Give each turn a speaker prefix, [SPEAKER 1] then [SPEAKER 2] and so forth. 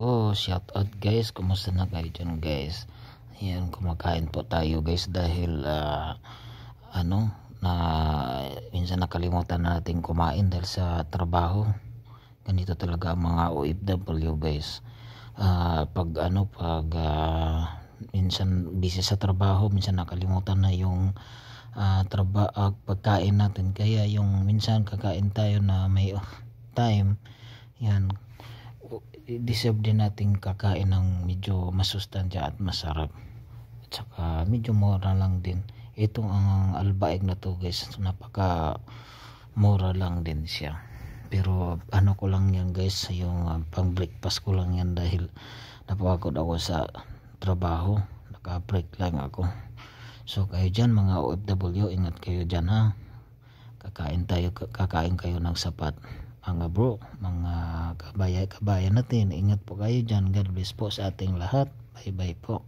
[SPEAKER 1] Oh, shout out guys. Kumusta na kayo dyan guys? Ayan, kumakain po tayo guys dahil uh, ano, na minsan nakalimutan natin kumain dahil sa trabaho. Ganito talaga ang mga OFW guys. Uh, pag ano, pag uh, minsan busy sa trabaho, minsan nakalimutan na yung uh, traba uh, pagkain natin. Kaya yung minsan kakain tayo na may time. Yan deserve din nating kakain ng medyo masustansya at masarap at saka medyo mura lang din itong ang albaig na to guys napaka mura lang din siya pero ano ko lang yan guys yung uh, ah, pang breakfast ko lang yan dahil napakagod ako sa trabaho naka break lang ako so kayo dyan mga OFW ingat kayo dyan ha kakain tayo kakain kayo ng sapat mga bro, mga kabayan kabayan natin. Ingat po kayo dyan. God bless po sa ating lahat. Bye-bye po.